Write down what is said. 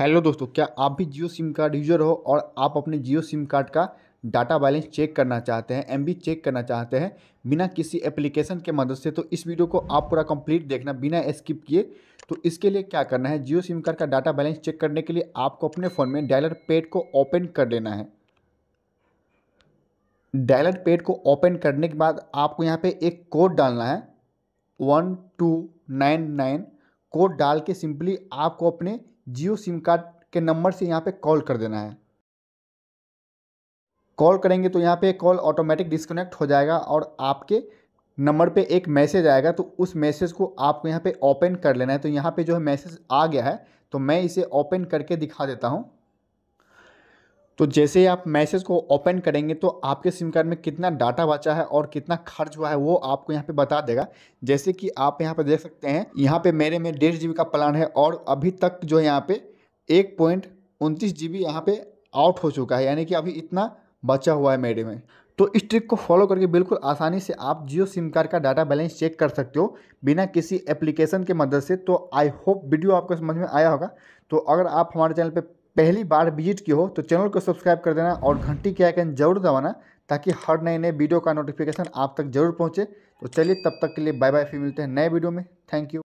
hello दोस्तों क्या आप भी जियो सिम कार्ड यूज़र हो और आप अपने जियो सिम कार्ड का डाटा बैलेंस चेक करना चाहते हैं एम चेक करना चाहते हैं बिना किसी एप्लीकेशन के मदद से तो इस वीडियो को आप पूरा कंप्लीट देखना बिना स्किप किए तो इसके लिए क्या करना है जियो सिम कार्ड का डाटा बैलेंस चेक करने के लिए आपको अपने फ़ोन में डायलर पेड को ओपन कर लेना है डायलर पेड को ओपन करने के बाद आपको यहाँ पर एक कोड डालना है one two nine nine code डाल के सिंपली आपको अपने जियो सिम कार्ड के नंबर से यहाँ पे कॉल कर देना है कॉल करेंगे तो यहाँ पे कॉल ऑटोमेटिक डिस्कनेक्ट हो जाएगा और आपके नंबर पे एक मैसेज आएगा तो उस मैसेज को आपको यहाँ पे ओपन कर लेना है तो यहाँ पे जो है मैसेज आ गया है तो मैं इसे ओपन करके दिखा देता हूँ तो जैसे ही आप मैसेज को ओपन करेंगे तो आपके सिम कार्ड में कितना डाटा बचा है और कितना खर्च हुआ है वो आपको यहाँ पे बता देगा जैसे कि आप यहाँ पे देख सकते हैं यहाँ पे मेरे में डेढ़ जी का प्लान है और अभी तक जो है यहाँ पे एक पॉइंट उनतीस जी बी यहाँ पर आउट हो चुका है यानी कि अभी इतना बचा हुआ है मेरे में तो इस ट्रिक को फॉलो करके बिल्कुल आसानी से आप जियो सिम कार्ड का डाटा बैलेंस चेक कर सकते हो बिना किसी एप्लीकेशन के मदद से तो आई होप वीडियो आपको समझ में आया होगा तो अगर आप हमारे चैनल पर पहली बार विजिट की हो तो चैनल को सब्सक्राइब कर देना और घंटी के आइकन जरूर दबाना ताकि हर नए नए वीडियो का नोटिफिकेशन आप तक जरूर पहुंचे तो चलिए तब तक के लिए बाय बाय फिर मिलते हैं नए वीडियो में थैंक यू